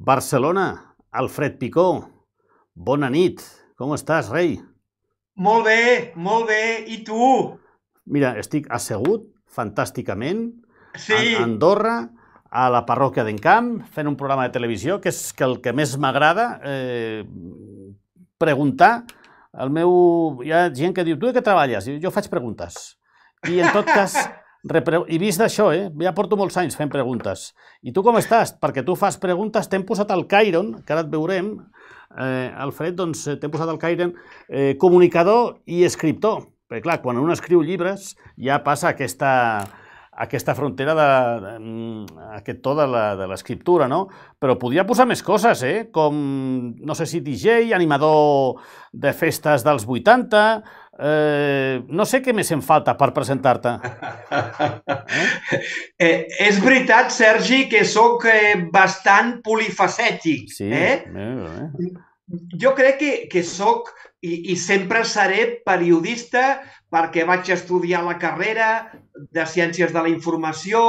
Barcelona, Alfred Picó, bona nit. Com estàs, rei? Molt bé, molt bé. I tu? Mira, estic assegut fantàsticament sí. a Andorra, a la parròquia d'Encamp, fent un programa de televisió, que és que el que més m'agrada eh, preguntar. El meu... Hi ha gent que diu, tu de què treballes? Jo faig preguntes. I en tot cas, I vist d'això, eh? ja porto molts anys fent preguntes. I tu com estàs? Perquè tu fas preguntes, t'hem posat al Cairon, que ara et veurem, eh, Alfred, doncs eh, t'hem posat al Cairon, eh, comunicador i escriptor. Perquè clar, quan un escriu llibres ja passa aquesta, aquesta frontera de, de, de mm, aquest to de l'escriptura, no? Però podia posar més coses, eh? Com, no sé si DJ, animador de festes dels 80, Eh, no sé què més em falta per presentar-te. Eh? Eh, és veritat, Sergi, que sóc eh, bastant polifacètic. Sí, eh? eh? Jo crec que, que sóc i, i sempre seré periodista perquè vaig estudiar la carrera de Ciències de la Informació,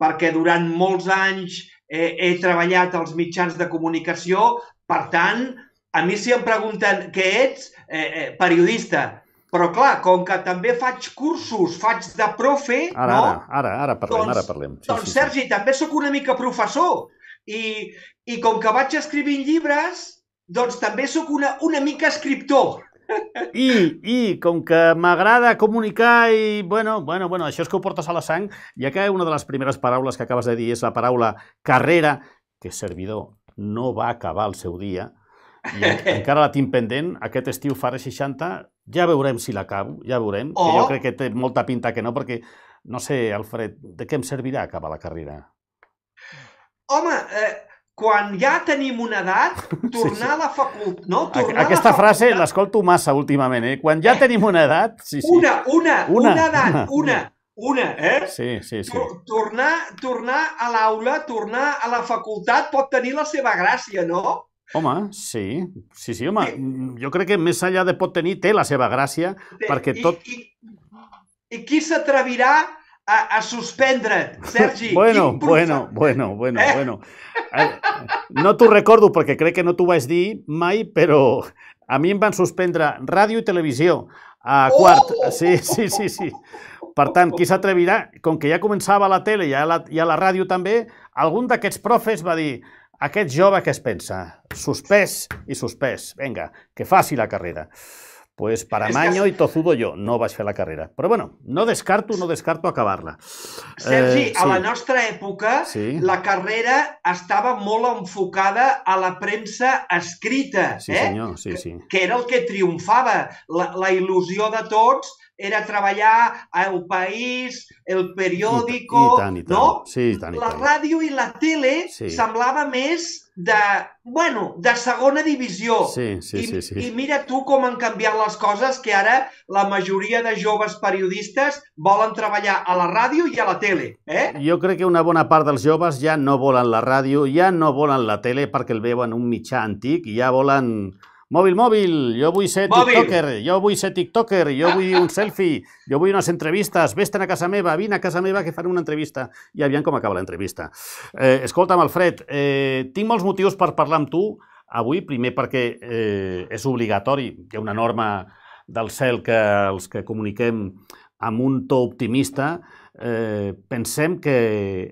perquè durant molts anys eh, he treballat als mitjans de comunicació. Per tant, a mi si em pregunten què ets, eh, eh, periodista, però clar, com que també faig cursos, faig de profe... Ara, no? ara, ara, ara parlem, doncs, ara parlem. Sí, doncs, sí, Sergi, també sóc una mica professor. I, I com que vaig escrivint llibres, doncs també sóc una, una mica escriptor. I, i com que m'agrada comunicar i, bueno, bueno, bueno, això és que ho portes a la sang, ja que una de les primeres paraules que acabes de dir és la paraula carrera, que servidor no va acabar el seu dia, i encara la tinc pendent, aquest estiu farà 60, ja veurem si l'acabo, ja veurem. O... Que jo oh. crec que té molta pinta que no, perquè, no sé, Alfred, de què em servirà acabar la carrera? Home, eh, quan ja tenim una edat, tornar sí, sí. a la facultat... No, tornar Aquesta la la frase l'escolto massa últimament, eh? Quan ja eh. tenim una edat... Sí, sí. Una, una, una, una edat, una. una. Una, eh? Sí, sí, sí. Tornar, tornar a l'aula, tornar a la facultat pot tenir la seva gràcia, no? Home, sí. Sí, sí, home. sí. Mm, jo crec que més enllà de pot tenir, té la seva gràcia, sí. perquè tot... I, i, i qui s'atrevirà a, a suspendre, Sergi? bueno, bueno, bueno, bueno, eh? bueno. Eh, no t'ho recordo perquè crec que no t'ho vaig dir mai, però a mi em van suspendre ràdio i televisió a oh! quart. Oh! Sí, sí, sí, sí. Per tant, qui s'atrevirà? Com que ja començava la tele i a la, i a la ràdio també, algun d'aquests profes va dir aquest jove que es pensa, suspès i suspès, venga, que faci la carrera. Pues para maño i tozudo jo, no vaig fer la carrera. Però bueno, no descarto, no descarto acabar-la. Sergi, eh, sí. a la nostra època sí. la carrera estava molt enfocada a la premsa escrita, sí, eh? senyor, sí, que, sí. que era el que triomfava, la, la il·lusió de tots era treballar al País, el periòdico, I, tant, i tant. no? Sí, i tant, i tant. La ràdio i la tele sí. semblava més de, bueno, de segona divisió. Sí, sí, I, sí, sí. I mira tu com han canviat les coses que ara la majoria de joves periodistes volen treballar a la ràdio i a la tele. Eh? Jo crec que una bona part dels joves ja no volen la ràdio, ja no volen la tele perquè el veuen un mitjà antic i ja volen Mòbil, mòbil, jo vull ser mòbil. tiktoker, jo vull ser tiktoker, jo vull un selfie, jo vull unes entrevistes, vés a casa meva, vine a casa meva que faré una entrevista. I aviam com acaba l'entrevista. Eh, escolta'm, Alfred, eh, tinc molts motius per parlar amb tu avui. Primer perquè eh, és obligatori, hi ha una norma del cel que els que comuniquem amb un to optimista, eh, pensem que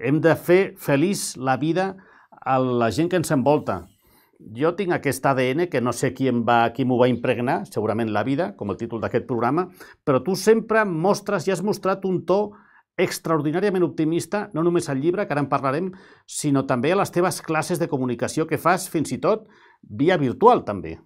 hem de fer feliç la vida a la gent que ens envolta, jo tinc aquest ADN que no sé qui, em va, qui m'ho va impregnar, segurament la vida, com el títol d'aquest programa, però tu sempre mostres i has mostrat un to extraordinàriament optimista, no només al llibre, que ara en parlarem, sinó també a les teves classes de comunicació que fas, fins i tot, via virtual, també.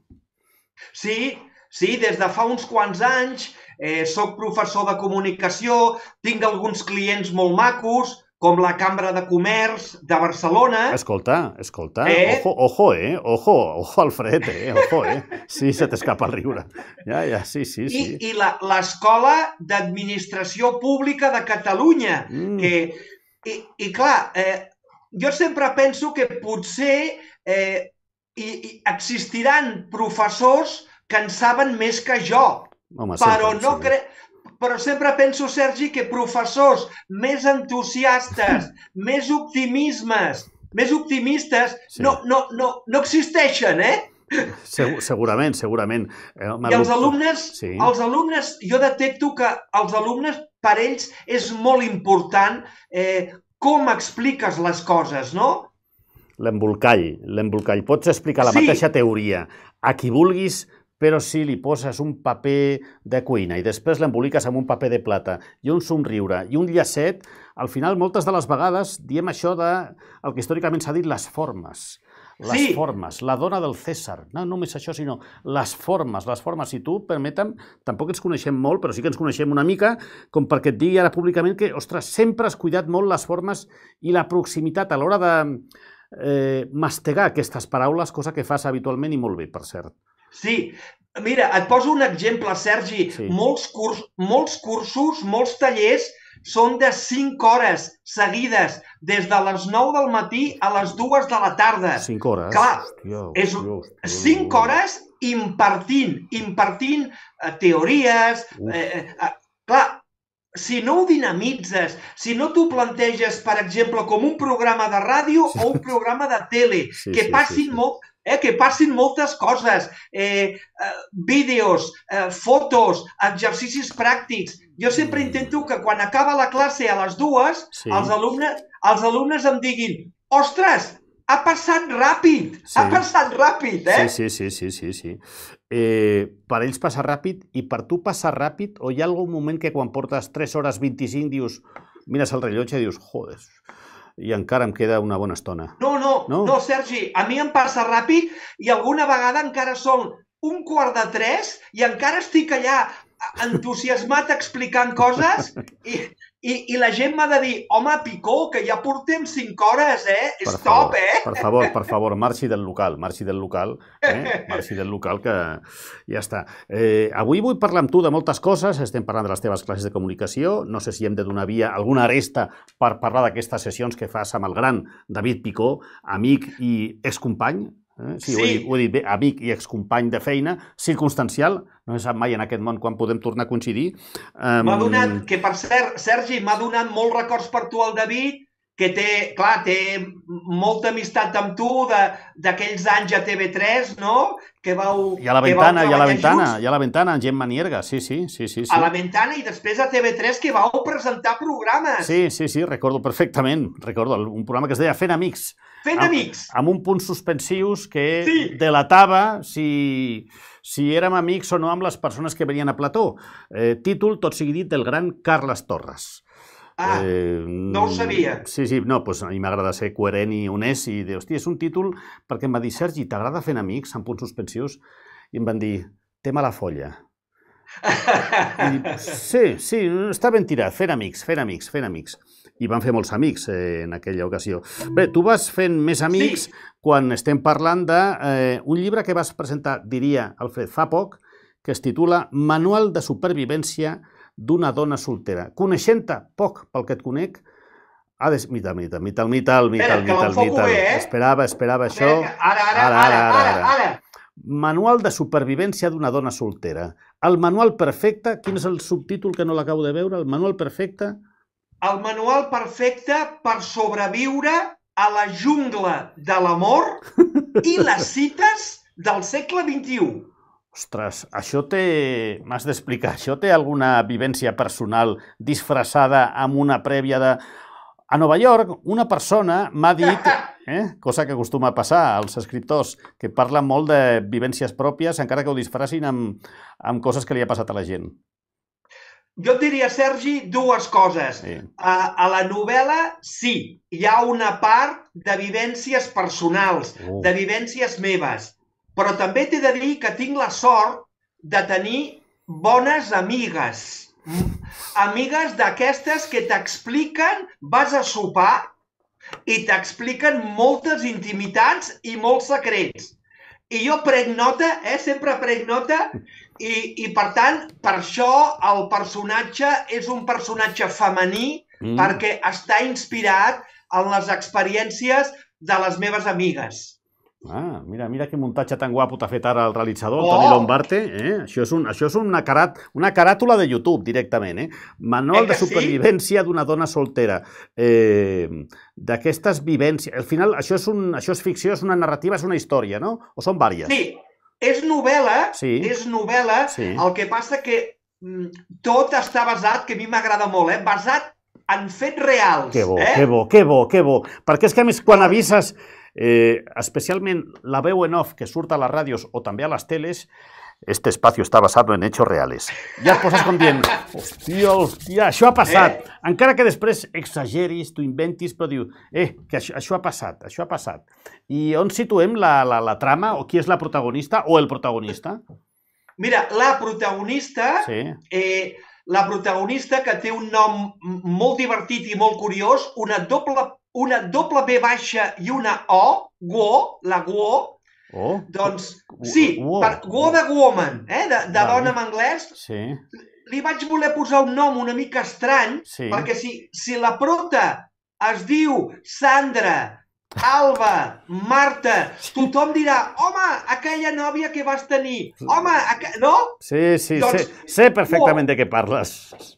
Sí, sí, des de fa uns quants anys eh, sóc professor de comunicació, tinc alguns clients molt macos, com la Cambra de Comerç de Barcelona... Escolta, escolta, eh? ojo, ojo, eh? Ojo, ojo Alfred, eh? Ojo, eh? Sí, se t'escapa el riure. Ja, ja, sí, sí, I, sí. I, i l'Escola d'Administració Pública de Catalunya, mm. que... I, i clar, eh, jo sempre penso que potser eh, i, i existiran professors que en saben més que jo, Home, però no crec però sempre penso, Sergi, que professors més entusiastes, més optimismes, més optimistes, sí. no, no, no, no existeixen, eh? Segur, segurament, segurament. Eh, I els alumnes, sí. els alumnes, jo detecto que els alumnes, per ells, és molt important eh, com expliques les coses, no? L'embolcall, l'embolcall. Pots explicar la sí. mateixa teoria a qui vulguis, però si li poses un paper de cuina i després l'emboliques amb un paper de plata i un somriure i un llacet, al final moltes de les vegades diem això de el que històricament s'ha dit les formes. Les sí. formes, la dona del César. No només això, sinó les formes, les formes. Si tu, permetem, tampoc ens coneixem molt, però sí que ens coneixem una mica, com perquè et digui ara públicament que, ostres, sempre has cuidat molt les formes i la proximitat a l'hora de eh, mastegar aquestes paraules, cosa que fas habitualment i molt bé, per cert. Sí, mira, et poso un exemple, Sergi. Sí. Molts, curs, molts cursos, molts tallers són de 5 hores seguides, des de les 9 del matí a les 2 de la tarda. 5 hores? Clar, hòstia, és hòstia, 5 hores impartint, impartint eh, teories... Eh, eh, clar, si no ho dinamitzes, si no t'ho planteges, per exemple, com un programa de ràdio sí. o un programa de tele, sí, que sí, passin sí, sí. molt eh, que passin moltes coses, eh, eh, vídeos, eh, fotos, exercicis pràctics. Jo sempre mm. intento que quan acaba la classe a les dues, sí. els, alumnes, els alumnes em diguin «Ostres, ha passat ràpid! Sí. Ha passat ràpid, eh?». Sí, sí, sí, sí, sí. sí. Eh, per ells passa ràpid i per tu passa ràpid o hi ha algun moment que quan portes 3 hores 25 dius, mires el rellotge i dius «Joder, i encara em queda una bona estona. No, no, no, no Sergi, a mi em passa ràpid i alguna vegada encara són un quart de tres i encara estic allà entusiasmat explicant coses i, i, i la gent m'ha de dir, home, Picó, que ja portem 5 hores, eh? Per Stop, favor, eh? Per favor, per favor, marxi del local, marxi del local, eh? Marxi del local, que ja està. Eh, avui vull parlar amb tu de moltes coses, estem parlant de les teves classes de comunicació, no sé si hem de donar via alguna aresta per parlar d'aquestes sessions que fas amb el gran David Picó, amic i excompany, Eh? Sí, sí. Ho, he, dit, ho he dit bé, amic i excompany de feina, circumstancial, no he sap mai en aquest món quan podem tornar a coincidir. Um... M'ha donat, que per cert, Sergi, m'ha donat molts records per tu el David, que té, clar, té molta amistat amb tu d'aquells anys a TV3, no? Que vau... I a la ventana, i a la ventana, junts. i a la ventana, en Gemma Nierga, sí, sí, sí, sí, sí. A la ventana i després a TV3 que vau presentar programes. Sí, sí, sí, recordo perfectament, recordo, un programa que es deia Fent Amics. Fent amb, Amics. Amb un punt suspensius que sí. delatava si, si érem amics o no amb les persones que venien a plató. Eh, títol, tot sigui dit, del gran Carles Torres. Ah, eh, no ho sabia. Sí, sí, no, doncs a mi m'agrada ser coherent i honest i dir, hòstia, és un títol perquè em va dir, Sergi, t'agrada fer amics amb punts suspensius? I em van dir, té mala folla. I dic, sí, sí, està ben tirat, fent amics, fent amics, fent amics. I van fer molts amics eh, en aquella ocasió. Bé, tu vas fent més amics sí. quan estem parlant d'un eh, un llibre que vas presentar, diria Alfred, fa poc, que es titula Manual de supervivència d'una dona soltera. Coneixent-te poc, pel que et conec, ha de... Mital, mita, mita, mita, mita, mita, mita, Bé, eh? Esperava, esperava això. Ara, ara, ara, ara, ara, ara, ara. Manual de supervivència d'una dona soltera. El manual perfecte, quin és el subtítol que no l'acabo de veure? El manual perfecte? El manual perfecte per sobreviure a la jungla de l'amor i les cites del segle XXI. Ostres, això té... M'has d'explicar, això té alguna vivència personal disfressada amb una prèvia de... A Nova York, una persona m'ha dit, eh, cosa que acostuma a passar als escriptors, que parlen molt de vivències pròpies, encara que ho disfressin amb, amb coses que li ha passat a la gent. Jo et diria, Sergi, dues coses. Sí. A, a la novel·la, sí, hi ha una part de vivències personals, uh. de vivències meves però també t'he de dir que tinc la sort de tenir bones amigues. Amigues d'aquestes que t'expliquen, vas a sopar i t'expliquen moltes intimitats i molts secrets. I jo prenc nota, eh? sempre prenc nota, i, i per tant, per això el personatge és un personatge femení, mm. perquè està inspirat en les experiències de les meves amigues. Ah, mira, mira que muntatge tan guapo t'ha fet ara el realitzador, oh! Toni Lombarte. Eh? Això és, un, això és una, carat, una caràtula de YouTube, directament. Eh? Manual eh de supervivència sí? d'una dona soltera. Eh, D'aquestes vivències... Al final, això és, un, això és ficció, és una narrativa, és una història, no? O són vàries? Sí, és novel·la, sí. és novel·la, sí. el que passa que mm, tot està basat, que a mi m'agrada molt, eh? basat en fets reals. Que bo, eh? que bo, que bo, que bo. Perquè és que, a més, quan avises eh, especialment la veu en off que surt a les ràdios o també a les teles, este espacio està basado en hechos reales. Ja et poses com dient, hòstia, hòstia, això ha passat. Eh. Encara que després exageris, tu inventis, però diu, eh, que això, això ha passat, això ha passat. I on situem la, la, la trama, o qui és la protagonista, o el protagonista? Mira, la protagonista sí. eh, la protagonista que té un nom molt divertit i molt curiós, una doble, una doble B baixa i una O, Guo, la Guo, Oh. Doncs, sí, oh. per Guo de Woman, eh, de, de oh. dona en anglès, sí. li vaig voler posar un nom una mica estrany, sí. perquè si, si la prota es diu Sandra Alba, Marta, tothom dirà, home, aquella nòvia que vas tenir, home, aqu... no? Sí, sí, doncs, sé, sé perfectament de què parles.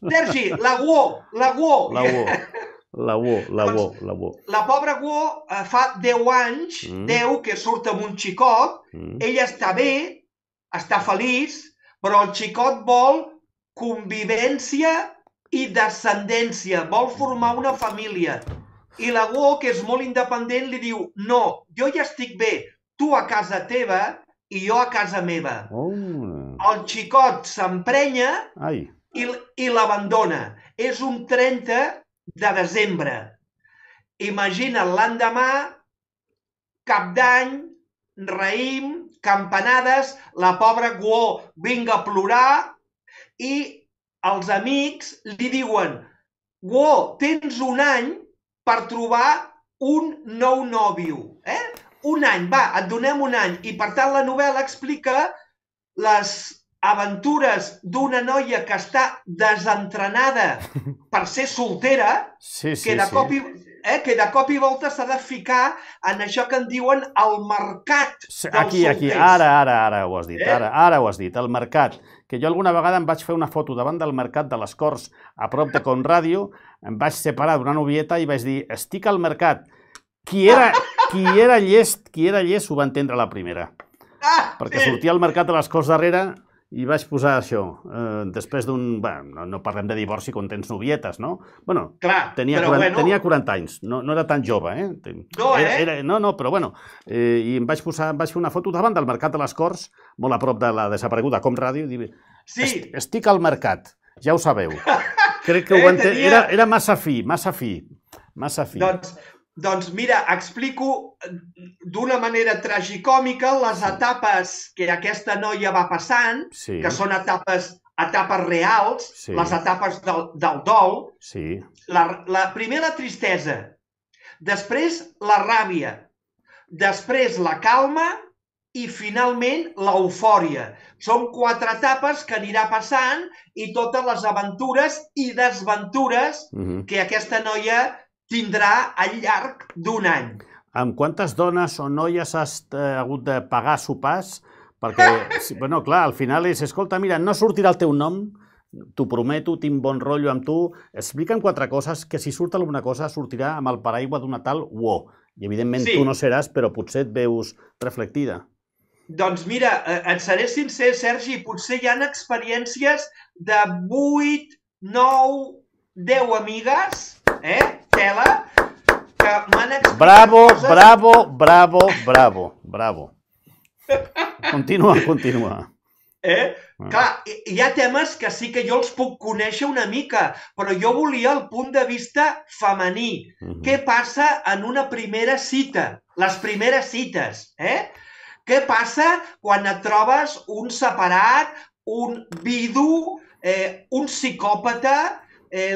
Sergi, la Guo, la Guo. La Guo, la Guo, la Guo, doncs, la Guo. La pobra Guo eh, fa 10 anys, mm. 10, que surt amb un xicot, mm. ella està bé, està feliç, però el xicot vol convivència i descendència, vol formar una família i la Guo, que és molt independent, li diu no, jo ja estic bé, tu a casa teva i jo a casa meva. Oh. El xicot s'emprenya i, i l'abandona. És un 30 de desembre. Imagina l'endemà, cap d'any, raïm, campanades, la pobra Guó vinga a plorar i els amics li diuen Guó, tens un any per trobar un nou nòvio. Eh? Un any, va, et donem un any. I per tant la novel·la explica les aventures d'una noia que està desentrenada per ser soltera, sí, sí, que, de cop i, eh, que de cop i volta s'ha de ficar en això que en diuen el mercat dels Aquí, solters. aquí, ara, ara, ara ho has dit, eh? ara, ara ho has dit, el mercat. Que jo alguna vegada em vaig fer una foto davant del mercat de les Corts a prop de Conradio em vaig separar d'una novieta i vaig dir, estic al mercat. Qui era, qui era llest, qui era llest ho va entendre la primera. Ah, perquè sí. sortia al mercat a les cors darrere i vaig posar això. Eh, després d'un... Bueno, no, no parlem de divorci quan tens novietes, no? Bueno, Clar, tenia, 40, bueno... tenia 40 anys, no, no era tan jove, eh? No, eh? Era, era, no, no, però bueno. Eh, I em vaig, posar, em vaig fer una foto davant del mercat de les Corts, molt a prop de la desapareguda Com Ràdio, i dir, sí. estic al mercat, ja ho sabeu. Crec que eh, ho entenc. Tenia... Era, era massa fi, massa fi. Massa fi. Doncs, doncs mira, explico eh, d'una manera tragicòmica les etapes que aquesta noia va passant, sí. que són etapes etapes reals, sí. les etapes del, del dol. Sí. La, la, primer la tristesa, després la ràbia, després la calma i finalment l'eufòria. Són quatre etapes que anirà passant i totes les aventures i desventures uh mhm. -huh. que aquesta noia tindrà al llarg d'un any. Amb quantes dones o noies has eh, hagut de pagar sopars? Perquè, si, bueno, clar, al final és, escolta, mira, no sortirà el teu nom, t'ho prometo, tinc bon rotllo amb tu, explica'm quatre coses, que si surt alguna cosa sortirà amb el paraigua d'una tal uo. I evidentment sí. tu no seràs, però potser et veus reflectida. Doncs mira, eh, et seré sincer, Sergi, potser hi han experiències de 8, 9, 10 amigues, eh? Tela, que m'han explicat Bravo, coses... bravo, bravo, bravo, bravo. Continua, continua. Eh? Ah. Clar, hi ha temes que sí que jo els puc conèixer una mica, però jo volia el punt de vista femení. Uh mhm. -huh. Què passa en una primera cita? Les primeres cites, eh? Què passa quan et trobes un separat, un vidu, eh, un psicòpata, eh,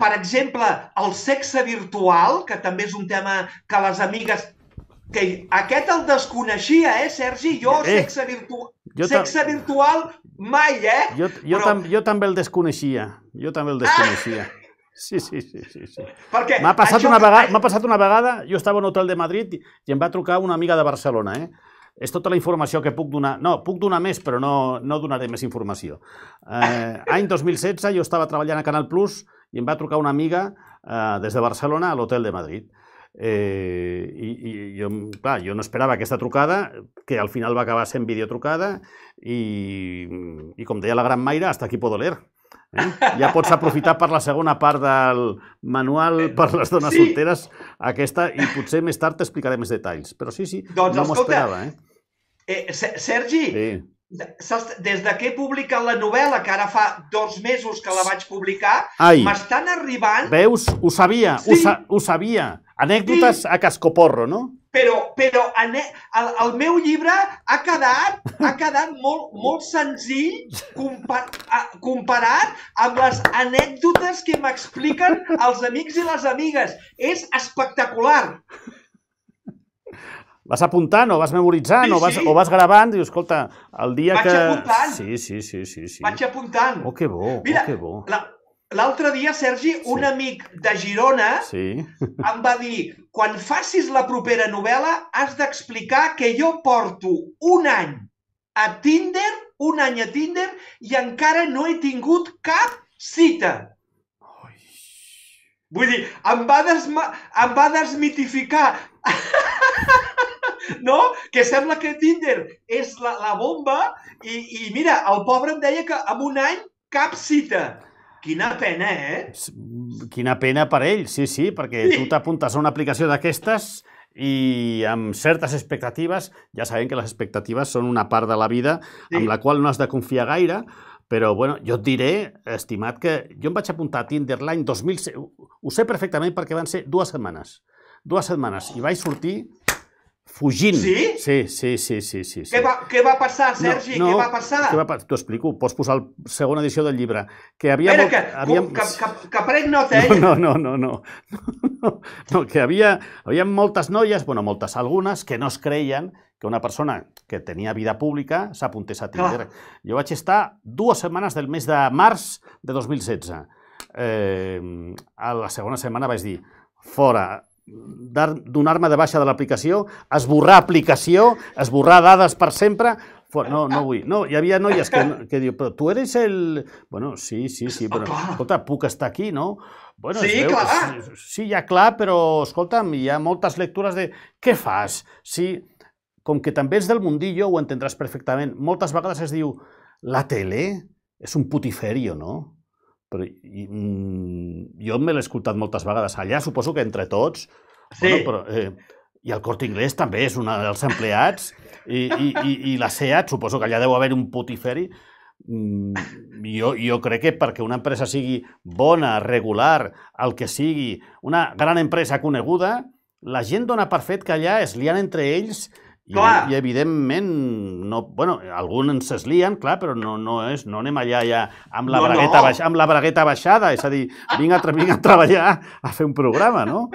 per exemple, el sexe virtual, que també és un tema que les amigues que aquest el desconeixia, eh, Sergi? Jo, eh, eh. sexe, virtu... jo sexe virtual, mai, eh? Jo, jo, Però... tam jo també el desconeixia, jo també el desconeixia. Ah! Sí, sí, sí. sí, sí. Perquè M'ha passat, això... una vegada, passat una vegada, jo estava en un hotel de Madrid i em va trucar una amiga de Barcelona, eh? És tota la informació que puc donar. No, puc donar més, però no, no donaré més informació. Eh, any 2016 jo estava treballant a Canal Plus i em va trucar una amiga eh, des de Barcelona a l'hotel de Madrid. Eh, i, i jo, clar, jo no esperava aquesta trucada, que al final va acabar sent videotrucada, i, i com deia la gran Maira, hasta aquí puedo leer. Eh? Ja pots aprofitar per la segona part del manual per les dones sí. solteres aquesta i potser més tard t'explicaré més detalls. Però sí, sí, doncs, no m'ho esperava. Eh? Eh, Sergi, sí. des de que he publicat la novel·la, que ara fa dos mesos que la vaig publicar, m'estan arribant... Veus? Ho sabia, sí. ho, sa ho sabia. Anècdotes sí. a cascoporro, no? però, però el, el meu llibre ha quedat, ha quedat molt, molt senzill compar, comparat amb les anècdotes que m'expliquen els amics i les amigues. És espectacular. Vas apuntant o vas memoritzant sí, o, vas, sí. o vas gravant, i, escolta, el dia Vaig que... apuntant. Sí, sí, sí, sí, sí. Vaig apuntant. Oh, que bo, oh, Mira, oh, que bo. L'altre la, dia, Sergi, sí. un amic de Girona sí. em va dir quan facis la propera novel·la has d'explicar que jo porto un any a Tinder, un any a Tinder, i encara no he tingut cap cita. Vull dir, em va, desma... em va desmitificar no? Que sembla que Tinder és la, la bomba i, i mira, el pobre em deia que en un any cap cita. Quina pena, eh? Quina pena per ell, sí, sí, perquè sí. tu t'apuntes a una aplicació d'aquestes i amb certes expectatives, ja sabem que les expectatives són una part de la vida sí. amb la qual no has de confiar gaire, però bueno, jo et diré, estimat, que jo em vaig apuntar a Tinder l'any 2007, ho sé perfectament perquè van ser dues setmanes, dues setmanes, i vaig sortir fugint. Sí? Sí, sí, sí, sí. sí, sí. Què, va, què va passar, Sergi? No, no, què va passar? Què va, t'ho explico. Pots posar la segona edició del llibre. Que havia Espera, molt, que, havia... que, que, que prenc nota, eh? No, no, no, no. no, no que havia, havia moltes noies, bueno, moltes algunes, que no es creien que una persona que tenia vida pública s'apuntés a Tinder. Clar. Jo vaig estar dues setmanes del mes de març de 2016. Eh, a la segona setmana vaig dir, fora, donar-me de baixa de l'aplicació, esborrar aplicació, esborrar dades per sempre, no, no vull. No, hi havia noies que, que diu, però tu eres el... Bueno, sí, sí, sí, però oh, escolta, puc estar aquí, no? Bueno, sí, veu, clar. Sí, sí, ja clar, però escolta'm, hi ha moltes lectures de què fas? Sí, com que també ets del mundillo, ho entendràs perfectament. Moltes vegades es diu, la tele és un putiferio, no? Però, i, mm, jo me l'he escoltat moltes vegades allà, suposo que entre tots. Sí. Bueno, però, eh, I el Corte Inglés també és un dels empleats. I, i, i, i la SEAT, suposo que allà deu haver un putiferi. Mm, jo, jo crec que perquè una empresa sigui bona, regular, el que sigui, una gran empresa coneguda, la gent dona per fet que allà es lien entre ells i, i evidentment, no, bueno, alguns ens es lien, clar, però no, no, és, no anem allà ja amb la, no, bragueta, no. Baix, amb la bragueta baixada, és a dir, vinc a, vinc a treballar a fer un programa, no?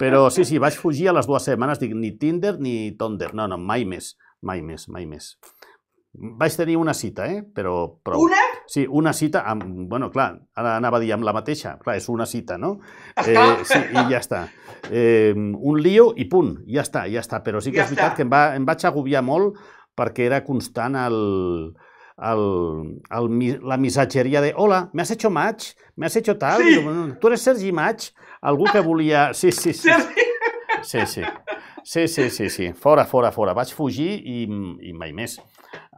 Però sí, sí, vaig fugir a les dues setmanes, dic, ni Tinder ni Tonder, no, no, mai més, mai més, mai més. Vaig tenir una cita, eh? Però, però... Una? Sí, una cita amb... bueno, clar, ara anava a dir amb la mateixa. Clar, és una cita, no? Eh, sí, i ja està. Eh, un lío i punt. Ja està, ja està. Però sí que ja és veritat està. que em, va, em vaig agobiar molt perquè era constant el, el, el, la missatgeria de hola, me has hecho match, me has hecho tal, sí. tu eres Sergi Match, algú que volia... Sí, sí, sí. Sergi. Sí, sí. Sí, sí, sí, sí. Fora, fora, fora. Vaig fugir i, i mai més.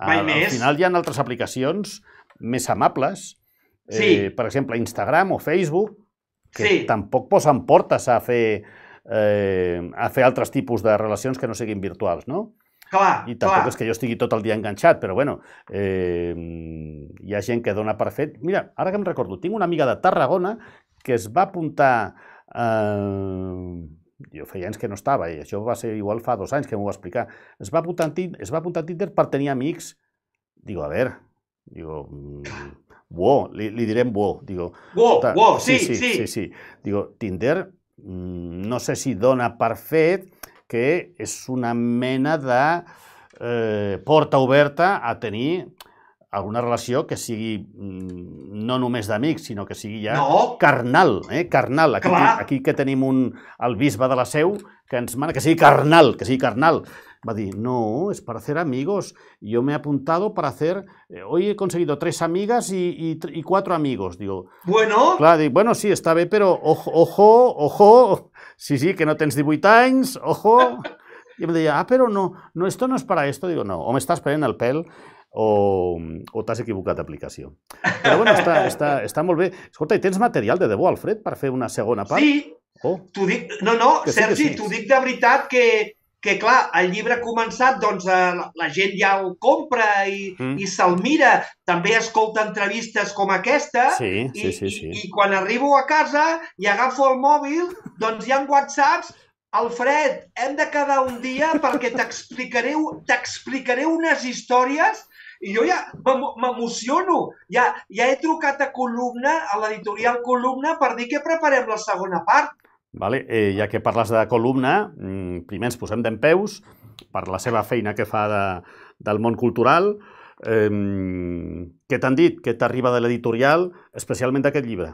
Mai al, més. Al final hi ha altres aplicacions més amables, eh, sí. eh, per exemple, Instagram o Facebook, que sí. tampoc posen portes a fer, eh, a fer altres tipus de relacions que no siguin virtuals, no? Clar, I tampoc clar. és que jo estigui tot el dia enganxat, però bueno, eh, hi ha gent que dona per fet... Mira, ara que em recordo, tinc una amiga de Tarragona que es va apuntar eh, jo feia anys que no estava, i això va ser igual fa dos anys que m'ho va explicar, es va apuntar, es va apuntar a Tinder per tenir amics. Digo, a veure, digo, mm, bo, li, li direm bo. Digo, bo, ta, bo, sí, sí, sí. sí. sí, sí. Digo, Tinder mm, no sé si dona per fet que és una mena de eh, porta oberta a tenir alguna relación que sigui mm, no només d'amics, sino que sigui ja carnal, eh? carnal. Aquí, aquí que tenemos un, el bisbe de la seu que ens que sigui carnal, que sigui carnal. Va dir, no, es para hacer amigos. Yo me he apuntado para hacer... Eh, hoy he conseguido tres amigas y, cuatro amigos. Digo, bueno... Clar, bueno, sí, estaba pero pero ojo, ojo, ojo. Sí, sí, que no tens 18 anys, ojo. y me em decía, ah, pero no, no, esto no es para esto. Digo, no, o me estás prenent el pel o, o t'has equivocat d'aplicació. Però bueno, està, està, està molt bé. Escolta, i tens material de debò, Alfred, per fer una segona part? Sí, oh. t'ho dic... No, no, que Sergi, sí, sí. t'ho dic de veritat que, que clar, el llibre ha començat, doncs eh, la, la gent ja el compra i, mm. i se'l mira. També escolta entrevistes com aquesta sí, sí, i, sí, sí. I, i quan arribo a casa i agafo el mòbil, doncs hi ha whatsapps Alfred, hem de quedar un dia perquè t'explicaré t'explicaré unes històries i jo ja m'emociono. Ja, ja he trucat a Columna, a l'editorial Columna, per dir que preparem la segona part. Vale. Eh, ja que parles de Columna, mm, primer ens posem d'en peus per la seva feina que fa de, del món cultural. Eh, què t'han dit? Què t'arriba de l'editorial, especialment d'aquest llibre?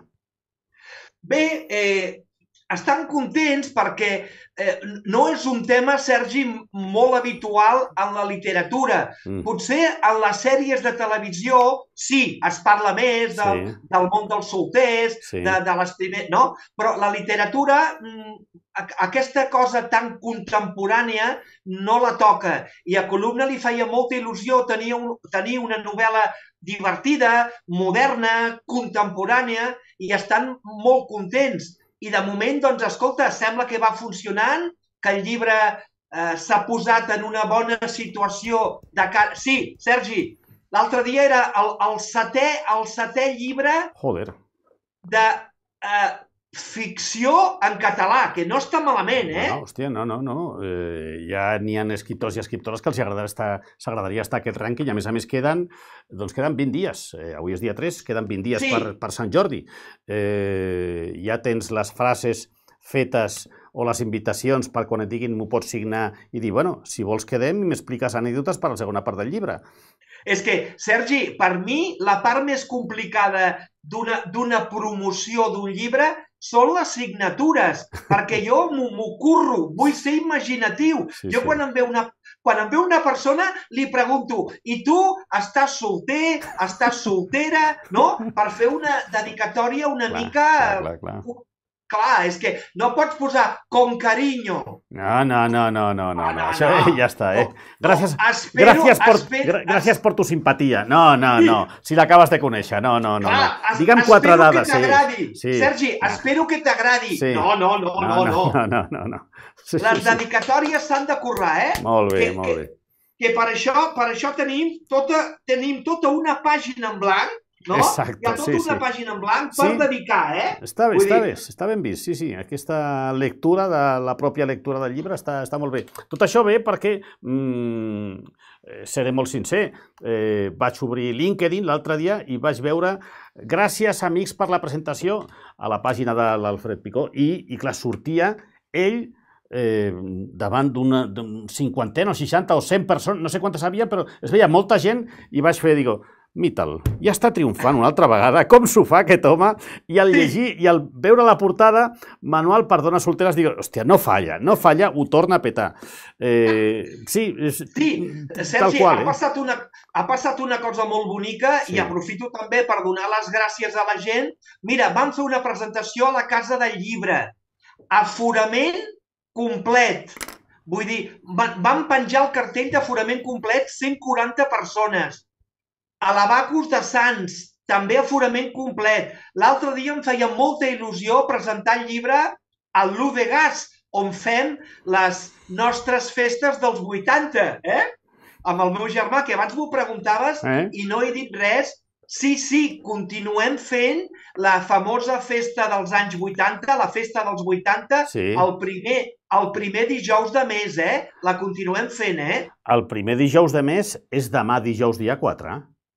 Bé, eh, estan contents perquè eh, no és un tema, Sergi, molt habitual en la literatura. Mm. Potser en les sèries de televisió sí, es parla més del, sí. del món dels solters, sí. de, de les primeres... no? però la literatura, mm, aquesta cosa tan contemporània, no la toca. I a Columna li feia molta il·lusió tenir, un, tenir una novel·la divertida, moderna, contemporània, i estan molt contents i de moment, doncs, escolta, sembla que va funcionant, que el llibre eh, s'ha posat en una bona situació de cara... Sí, Sergi, l'altre dia era el, el, setè, el setè llibre Joder. de eh, ficció en català, que no està malament, eh? No, hòstia, no, no, no. Eh, ja n'hi ha escriptors i escriptores que els agradaria estar, s'agradaria estar a aquest rànquing i, a més a més, queden, doncs queden 20 dies. Eh, avui és dia 3, queden 20 dies sí. per, per Sant Jordi. Eh, ja tens les frases fetes o les invitacions per quan et diguin m'ho pots signar i dir, bueno, si vols quedem i m'expliques anècdotes per a la segona part del llibre. És que, Sergi, per mi, la part més complicada d'una promoció d'un llibre són les signatures, perquè jo m'ho curro, vull ser imaginatiu. Sí, jo sí. quan em ve una quan em ve una persona li pregunto i tu estàs solter, estàs soltera, no? Per fer una dedicatòria una clar, mica clar, clar, clar clar, és que no pots posar con cariño. No, no, no, no, no, no, no. Això eh, ja està, eh? Gràcies, no, espero, gràcies, per, espero, gràcies per tu simpatia. No, no, no. Si l'acabes de conèixer. No, no, no. no. Digue'm quatre dades. Espero que t'agradi. Sí. Sergi, no. espero que t'agradi. Sí. No, no, no, no, no. no, no, no, no. Sí, Les dedicatòries s'han de currar, eh? Molt bé, que, molt bé. Que, que per això, per això tenim tota, tenim tota una pàgina en blanc no? Exacte, hi ha tota sí, una sí. pàgina en blanc per sí. dedicar, eh? Està bé, Vull està dir... bé, està ben vist, sí, sí. Aquesta lectura, de la pròpia lectura del llibre està, està molt bé. Tot això bé perquè, mmm, seré molt sincer, eh, vaig obrir LinkedIn l'altre dia i vaig veure gràcies amics per la presentació a la pàgina de l'Alfred Picó i, i clar, sortia ell eh, davant d'una cinquantena o 60 o 100 persones, no sé quantes havia, però es veia molta gent i vaig fer, digo, Mittal ja està triomfant una altra vegada. Com s'ho fa aquest home? I al llegir i al veure la portada, Manuel Perdona Solteres diu, hòstia, no falla, no falla, ho torna a petar. Eh, sí, és, sí, Sergi, tal qual, eh? ha, passat una, ha passat una cosa molt bonica sí. i aprofito també per donar les gràcies a la gent. Mira, vam fer una presentació a la Casa del Llibre. Aforament complet. Vull dir, vam penjar el cartell d'aforament complet 140 persones a la Bacus de Sants, també aforament complet. L'altre dia em feia molta il·lusió presentar el llibre al Gas, on fem les nostres festes dels 80, eh? Amb el meu germà, que abans m'ho preguntaves eh? i no he dit res. Sí, sí, continuem fent la famosa festa dels anys 80, la festa dels 80, sí. el, primer, el primer dijous de mes, eh? La continuem fent, eh? El primer dijous de mes és demà dijous dia 4,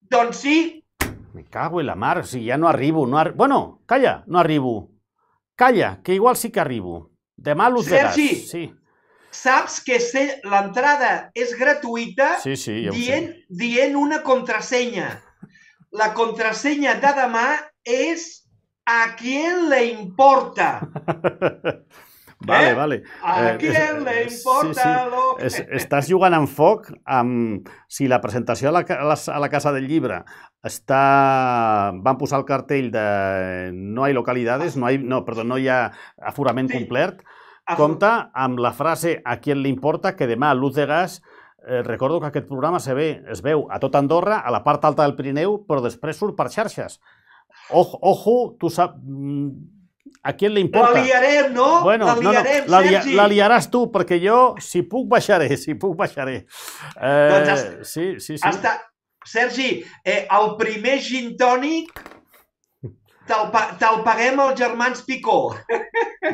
doncs sí. Me cago en la mar, si ja no arribo. No ar... Bueno, calla, no arribo. Calla, que igual sí que arribo. Demà de gas. sí. saps que l'entrada és gratuïta sí, sí, ja dient, dient una contrasenya. La contrasenya de demà és a qui le importa. Vale, eh? vale. A eh, qui le eh, importa sí, sí. Lo que... Es, estàs jugant en foc amb... Si la presentació a la, a la, a la Casa del Llibre està... Van posar el cartell de no ha localidades, no, hi, no, perdó, no hi ha aforament sí. complet, Afor... compta amb la frase a qui li importa que demà a Luz de Gas eh, recordo que aquest programa se ve, es veu a tot Andorra, a la part alta del Pirineu, però després surt per xarxes. Ojo, ojo tu saps mm, a qui le importa? La liarem, no? Bueno, la liarem, no, no. La, lia, la liaràs tu, perquè jo, si puc, baixaré, si puc, baixaré. Doncs eh, doncs has, sí, sí, sí. Hasta, Sergi, eh, el primer gin tònic Te'l pa te paguem els germans Picó.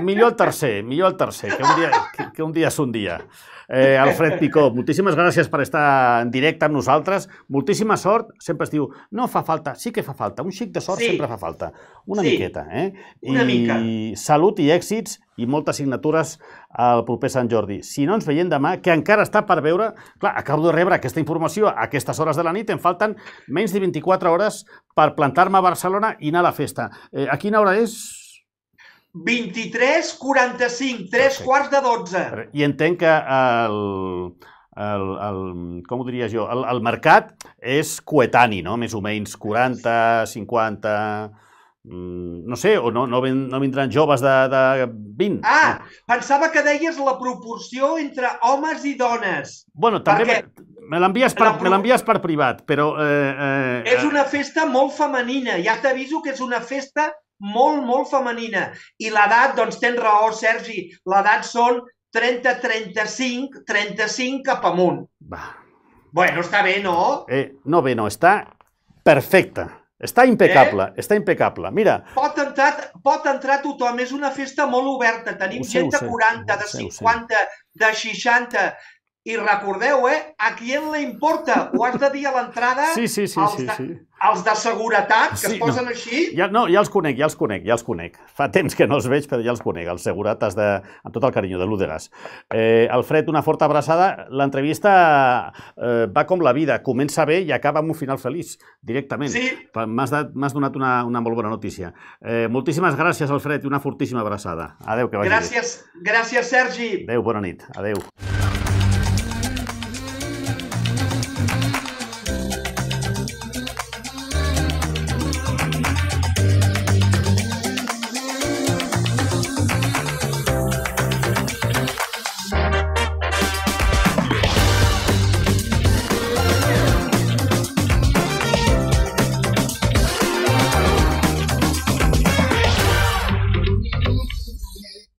Millor el tercer, millor el tercer, que un dia, que, que un dia és un dia. Eh, Alfred Picó, moltíssimes gràcies per estar en directe amb nosaltres. Moltíssima sort, sempre es diu, no fa falta, sí que fa falta, un xic de sort sí. sempre fa falta. Una sí. miqueta, eh? Una I mica. salut i èxits i moltes signatures al proper Sant Jordi. Si no ens veiem demà, que encara està per veure... Clar, acabo de rebre aquesta informació a aquestes hores de la nit, em falten menys de 24 hores per plantar-me a Barcelona i anar a la festa. Eh, a quina hora és? 23.45, tres 3 Perfecte. quarts de 12. I entenc que el, el, el com ho diria jo, el, el mercat és coetani, no? Més o menys 40, 50... Mm, no sé, o no, no, ven, no vindran joves de, de 20. Ah, pensava que deies la proporció entre homes i dones. Bueno, també me l'envies per, la... per privat, però... Eh, eh, és una festa molt femenina, ja t'aviso que és una festa molt, molt femenina. I l'edat, doncs tens raó, Sergi, l'edat són 30, 35, 35 cap amunt. Va. Bueno, està bé, no? Eh, no bé, no, està perfecte. Està impecable, eh? està impecable. Mira... Pot entrar, pot entrar tothom, és una festa molt oberta. Tenim sé, gent de 40, sé, de 50, sé, de 60, i recordeu, eh? A qui en la importa? Ho has de dir a l'entrada sí, sí, sí, als, sí, sí. els de seguretat, que sí, es posen no. així. Ja, no, ja els conec, ja els conec, ja els conec. Fa temps que no els veig, però ja els conec, els segurates de, amb tot el carinyo de l'Udegas. Eh, Alfred, una forta abraçada. L'entrevista eh, va com la vida, comença bé i acaba amb un final feliç, directament. Sí. M'has donat una, una molt bona notícia. Eh, moltíssimes gràcies, Alfred, i una fortíssima abraçada. Adeu, que vagi gràcies, bé. Gràcies, Sergi. Adeu, bona nit. Adeu.